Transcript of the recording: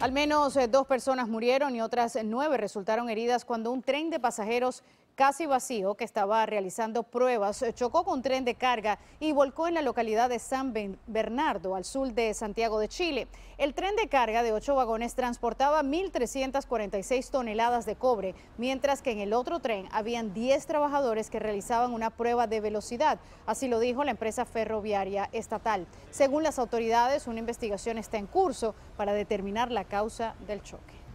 Al menos eh, dos personas murieron y otras nueve resultaron heridas cuando un tren de pasajeros casi vacío que estaba realizando pruebas eh, chocó con un tren de carga y volcó en la localidad de San Bernardo, al sur de Santiago de Chile. El tren de carga de ocho vagones transportaba 1.346 toneladas de cobre, mientras que en el otro tren habían 10 trabajadores que realizaban una prueba de velocidad. Así lo dijo la empresa ferroviaria estatal. Según las autoridades, una investigación está en curso para determinar la causa del choque.